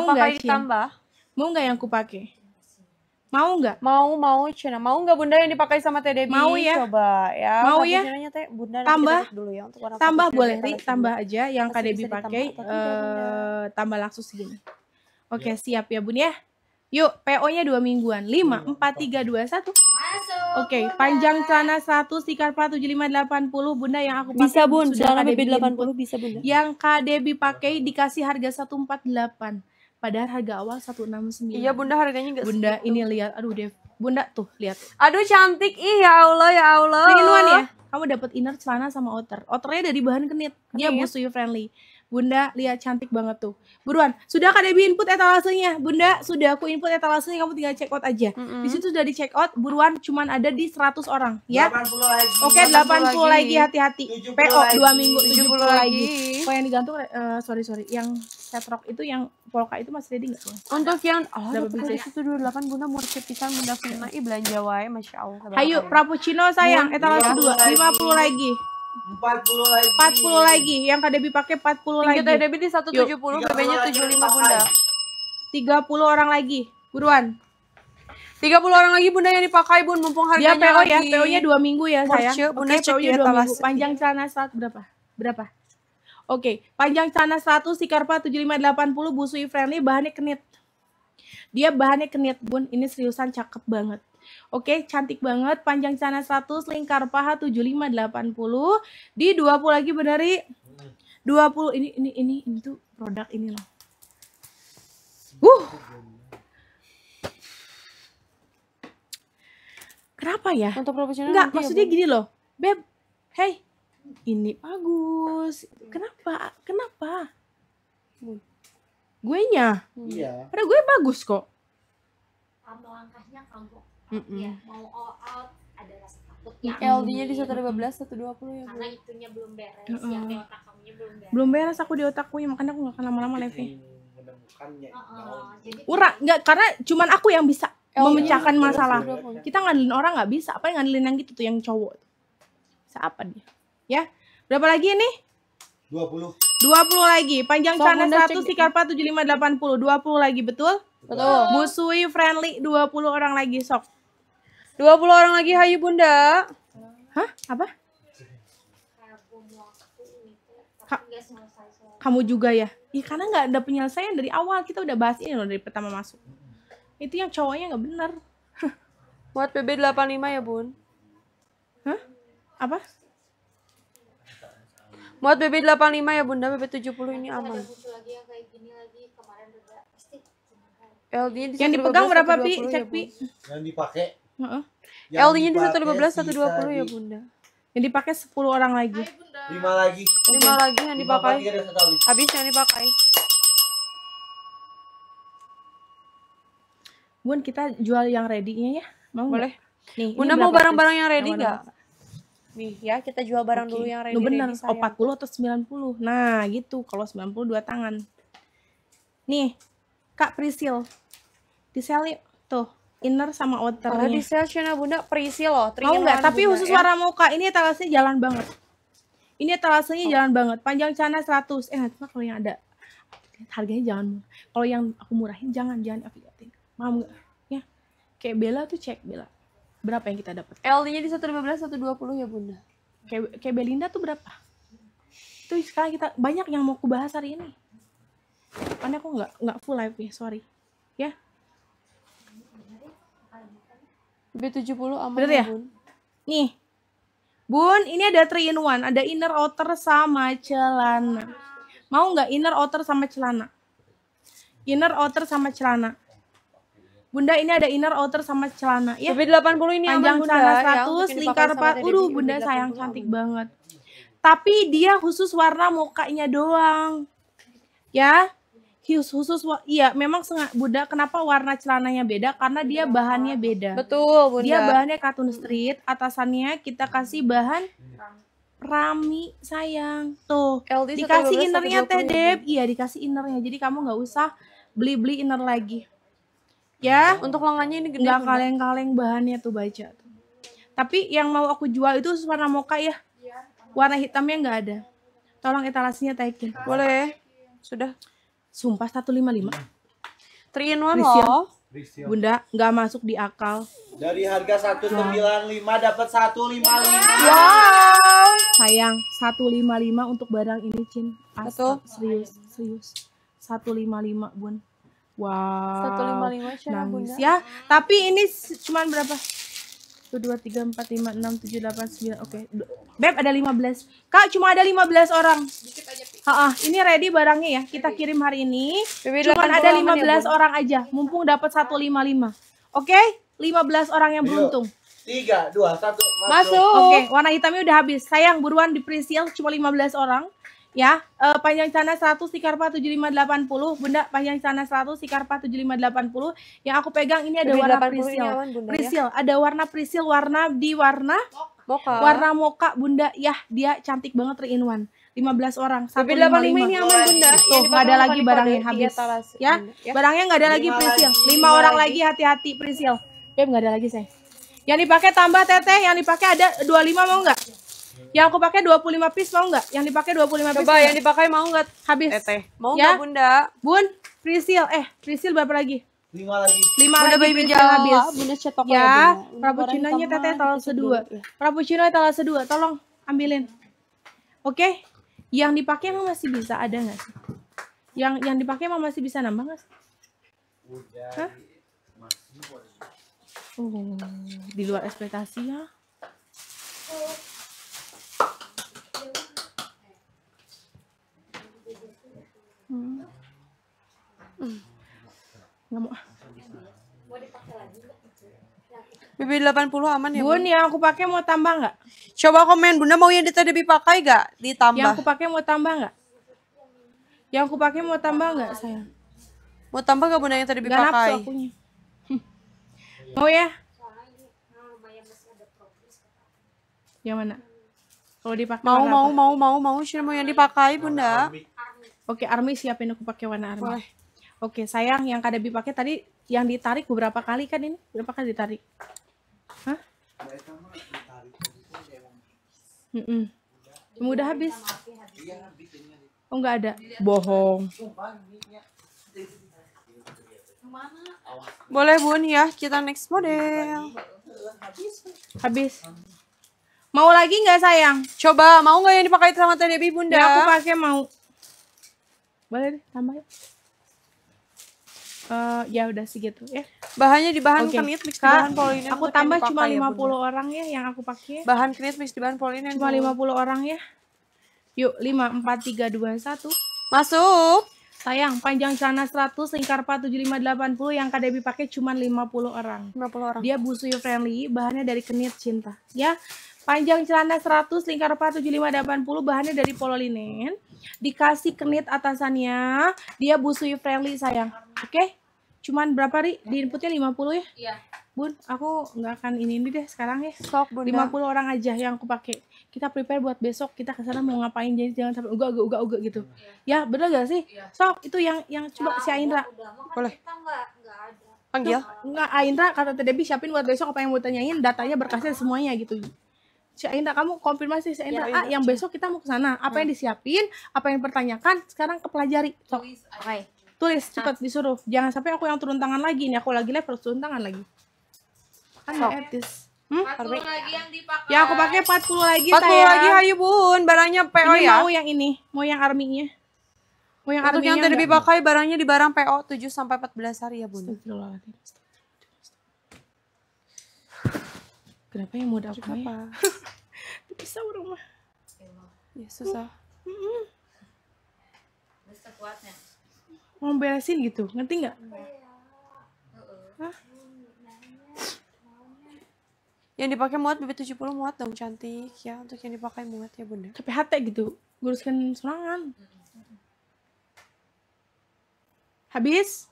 mau nggak ditambah mau nggak yang kupake mau nggak mau mau Cina mau nggak bunda yang dipakai sama Teh Debbie mau ya coba ya mau ya teh, bunda tambah dulu ya untuk warna tambah boleh ri tambah aja yang Kak Debbie pakai uh, tambah langsung segini oke okay, iya. siap ya bun ya Yuk, PO-nya dua mingguan. 5, 4, 3, 2, 1. Masuk. Oke, okay, panjang celana 1, 5, 80. Bunda yang aku pakai. Bisa, Bun. Celana BB 80 bisa, Bunda. Yang KDB pakai dikasih harga 148 padahal harga awal 169 iya bunda harganya enggak bunda segitu. ini lihat aduh Dev bunda tuh lihat aduh cantik ih ya Allah ya Allah minuan ya kamu dapat inner celana sama outer outernya dari bahan kenit dia yeah. busuyu friendly Bunda, lihat cantik banget tuh. Buruan, sudah kan Debbie input etalasenya. Bunda, sudah aku input etalasenya, kamu tinggal check out aja. Mm -hmm. Di situ sudah di check out, buruan cuman ada di 100 orang, ya. 80 lagi. Oke, okay, 80, lagi hati-hati. PO lagi. 2 minggu 70, 70 lagi. lagi. Oh, yang digantung uh, sorry sorry, yang set itu yang polka itu masih ready enggak? Untuk yang oh, puluh itu 28 Bunda murcet pisang Bunda Firna i belanja wae, Masya Allah. Ayo, Frappuccino sayang, iya. etalase 2, 50 iya. lagi empat puluh lagi. 40 lagi. Yang Kak Debi pakai empat puluh lagi. Kita Debi di 170, BB-nya lima Bunda. tiga puluh orang lagi. Buruan. tiga puluh orang lagi Bunda yang dipakai Bun mumpung harganya Dia ya. PO lagi. ya, PO-nya 2 minggu ya saya. Bunda Oke, PO-nya minggu. Panjang celana saat berapa? Berapa? Oke, panjang celana satu tujuh lima delapan puluh busui friendly, bahannya kenit. Dia bahannya kenit, Bun. Ini seriusan cakep banget. Oke, cantik banget. Panjang sana 100, lingkar paha 75 80 Di 20 lagi benar, 20 ini ini ini tuh produk ini loh. Uh. Kenapa ya? Untuk profesional. Enggak, ya, maksudnya ya, gini loh. Beb, hey, ini bagus. Kenapa? Kenapa? Gue nya. Iya. Padahal gue bagus kok. Melangkahnya kagok mm -mm. ya mau all out ada rasa takutnya iya. LD-nya di 115 120 ya karena itunya belum beres mm -mm. yang di otak nya belum beres belum beres aku di otakku ya makanya aku gak akan lama-lama Levi menemukannya uh -uh. ura nggak karena cuman aku yang bisa oh, memecahkan iya, masalah iya, kita ngandelin orang nggak bisa apa yang ngandelin yang gitu tuh yang cowok Siapa dia ya berapa lagi nih Dua puluh lagi. Panjang so, tujuh lima delapan puluh. 80. puluh lagi, betul? Betul. Busui friendly dua puluh orang lagi sok dua puluh orang lagi hayu bunda. Hah? Apa? kamu juga ya? Iya karena nggak ada penyelesaian dari awal kita udah bahas ini loh dari pertama masuk. Itu yang cowoknya nggak bener. Buat BB 85 ya bun? Hah? Apa? Muat BB 85 ya bunda, BB 70 ini aman. yang dipegang berapa pi? Ya, Cek pi. Yang dipakai Uh Heeh. LD-nya di 115 120 ya, Bunda. Yang dipakai 10 orang lagi. Hai, bunda. 5 lagi. Lima lagi yang dipakai. Habis yang dipakai. Bun, kita jual yang ready-nya ya. Mau Boleh. Nih, Bunda mau barang-barang yang ready nggak? Nih ya, kita jual barang okay. dulu yang ready. Lu bener, ready, oh, 40 atau 90. Nah, gitu. Kalau 90 dua tangan. Nih, Kak Prisil. Disel yuk. Tuh, inner sama outer. Kalau di sel Bunda perisi loh. Mau nggak? Tapi khusus ya? warna muka ini etalasenya jalan banget. Ini etalasenya oh. jalan banget. Panjang celana 100. Eh nanti kalau yang ada harganya jangan. Kalau yang aku murahin jangan jangan liatin Paham nggak? Ya. Kayak Bella tuh cek Bella. Berapa yang kita dapat? l nya di 115 120 ya Bunda. Kayak kayak Belinda tuh berapa? Tuh sekarang kita banyak yang mau aku bahas hari ini. Karena aku nggak nggak full live ya, sorry. Ya, B70 aman Bener ya? Bun. Nih. Bun, ini ada 3 in 1. Ada inner outer sama celana. Mau nggak inner outer sama celana? Inner outer sama celana. Bunda ini ada inner outer sama celana ya. b 80 ini panjang aman, Panjang celana 100, ya, lingkar 4. Uduh, Bunda sayang cantik aman. banget. Tapi dia khusus warna mukanya doang. Ya khusus iya memang Bunda kenapa warna celananya beda karena dia iya. bahannya beda. Betul Bunda. Dia bahannya katun street, atasannya kita kasih bahan rami sayang. Tuh, LD dikasih innernya Teh Deb. Iya, dikasih innernya. Jadi kamu nggak usah beli-beli inner lagi. Ya, oh. untuk lengannya ini gede. Enggak kaleng-kaleng bahannya tuh baca tuh. Tapi yang mau aku jual itu warna moka ya. Warna hitamnya nggak ada. Tolong etalasinya taikin. Boleh. Sudah. Sumpah 155. Hmm. Three in one loh. Bunda nggak masuk di akal. Dari harga 195 dapat 155. Wow. Sayang 155 untuk barang ini Cin. Asal serius serius. 155 Bun. Wow. 155 Syah Bunda. ya. Tapi ini cuman berapa? 1, 2, 3, 4, 5, 6, 7, 8, 9 Oke okay. Beb ada 15 Kak cuma ada 15 orang Dikit aja Ha -ha, ini ready barangnya ya. Kita kirim hari ini. Cuma ada 15 ya, orang aja. Mumpung dapat 155. Oke? Okay? 15 orang yang beruntung. Tiga, dua, satu, masuk. masuk. Oke, okay, warna hitamnya udah habis. Sayang, buruan di pre cuma 15 orang. Ya, uh, panjang sana 100 sikarpa 7580, Bunda panjang sana 100 sikarpa 7580. Yang aku pegang ini ada ya? warna pre-sale. pre ya? ada warna pre warna di warna Moka. Warna moka, Bunda. Ya, dia cantik banget 3 in 1. 15 orang. Tapi lima ini aman Bunda. Tuh, iya, nggak ada lagi barangnya habis. Ya, ya, barangnya nggak ada lagi Prisil. Lima orang lagi hati-hati Prisil. Beb nggak ada lagi saya. Yang dipakai tambah teteh, yang dipakai ada 25 mau nggak? Yang aku pakai 25 piece mau nggak? Yang dipakai 25 piece. Coba yang dipakai mau nggak? Habis. Teteh. Mau ya. nggak Bunda? Bun, Prisil. Eh, Prisil berapa lagi? lima lagi lima bunda baby pinjam habis bunda cetok ya cappuccino nya teteh tolong sedua cina tolong sedua tolong ambilin oke yang dipakai emang masih bisa ada nggak sih? Yang yang dipakai emang masih bisa nambah nggak sih? Hah? Oh, di luar ekspektasi ya. Hmm. Hmm. Nggak mau BB80 aman ya? Bun, bun? yang aku pakai mau tambah nggak? Coba komen, Bunda mau yang tadi lebih pakai nggak? Ditambah. Yang aku pakai mau tambah nggak? Yang aku pakai mau tambah nggak, sayang? Mau tambah nggak Bunda yang tadi lebih pakai? mau ya? Yang mana? Kalau dipakai mau mau, apa? mau mau mau mau mau yang dipakai Bunda. Army. Oke, Army siapin aku pakai warna Army. Boleh. Oke, sayang yang Kak Debi pakai tadi yang ditarik beberapa kali kan ini? Berapa kali ditarik? Mm -mm. Mudah habis. Iya, oh nggak ada, bohong. Boleh bun ya, kita next model. Habis. Mau lagi nggak sayang? Coba mau nggak yang dipakai sama Teh Debbie bunda? Ya, aku pakai mau. Boleh deh, tambah Uh, ya udah segitu ya. Bahannya di bahan okay. knit mix di bahan polinen. Aku tambah cuma 50 ya, orang ya yang aku pakai. Bahan knit mix di bahan polinen. Cuma dulu. 50 orang ya. Yuk, 5 4 3 2 1. Masuk. Sayang, panjang celana 100, lingkar 47580 yang Kak Debbie pakai cuma 50 orang. 50 orang. Dia busuyu friendly, bahannya dari kenit cinta, ya. Panjang celana 100, lingkar 47580 bahannya dari polo linen. Dikasih kenit atasannya, dia busuyu friendly, sayang. Oke? Okay? Cuman berapa ri? Di inputnya 50 ya? Iya. Bun, aku nggak akan ini ini deh sekarang ya. Sok, Bunda. 50 orang aja yang aku pakai. Kita prepare buat besok kita ke sana mau ngapain. Jadi jangan sampai uga uga uga uga gitu. Iya. Ya, bener gak sih? Iya. Sok, itu yang yang coba ya, si Aindra. Kan Boleh. Panggil. Enggak, Aindra kata Tedebi siapin buat besok apa yang mau tanyain, datanya berkasnya semuanya gitu. Si Aindra kamu konfirmasi si Aindra, ya, ah, yang besok kita mau ke sana. Apa hmm. yang disiapin, apa yang dipertanyakan, sekarang kepelajari. Sok. Oke. Okay tulis cepat disuruh jangan sampai aku yang turun tangan lagi nih aku lagi level turun tangan lagi kan so. etis Hmm? lagi yang dipakai. Ya aku pakai 40 lagi 40 saya. lagi hayu Bun, barangnya PO ini ya. mau yang ini, mau yang arminya. Mau yang arminya? yang tidak dipakai barangnya di barang PO 7 sampai 14 hari ya Bun. Kenapa yang muda aku ya? apa? Bisa rumah. Ya susah. Mm -mm mau beresin gitu ngerti nggak iya. yang dipakai muat BB70 muat dong cantik ya untuk yang dipakai muat ya bunda tapi hati gitu guruskan serangan habis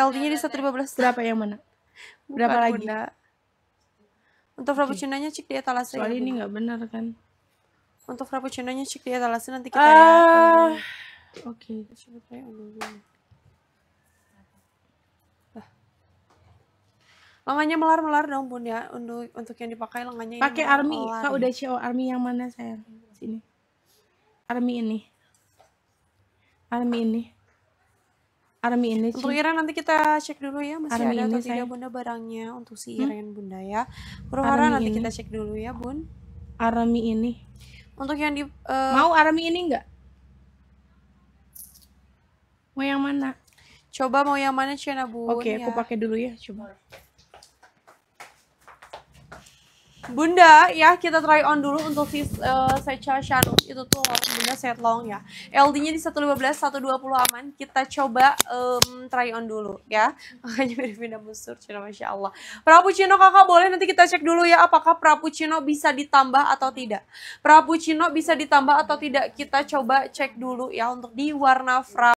LD nya di 115 berapa yang mana berapa Bukan, lagi bunda. untuk frappuccino nya cek di etalase ya, soalnya ya, ini nggak benar kan untuk frappuccino nya cek di etalase nanti kita uh... ya, Okay, should play on the Lengannya melar-melar dong, Bun ya. Untuk untuk yang dipakai lengannya Pakai army. Kak udah CO army yang mana sayang? Sini. Army ini. Army ini. Army ini. Untuk Iren nanti kita cek dulu ya masih army ada atau tidak Bunda barangnya untuk si hmm? Iren hmm? Bunda ya. Kurang nanti ini. kita cek dulu ya, Bun. Army ini. Untuk yang di uh, Mau army ini enggak? Mau yang mana? Coba mau yang mana Ciana Bun? Oke, okay, ya. aku pakai dulu ya, coba. Bunda, ya kita try on dulu untuk si uh, Secha Shanuk itu tuh Bunda set long ya. LD-nya di 115 120 aman. Kita coba um, try on dulu ya. Makanya pindah-pindah busur Cina Masya Allah. cino kakak boleh nanti kita cek dulu ya apakah cino bisa ditambah atau tidak. cino bisa ditambah atau tidak kita coba cek dulu ya untuk di warna fra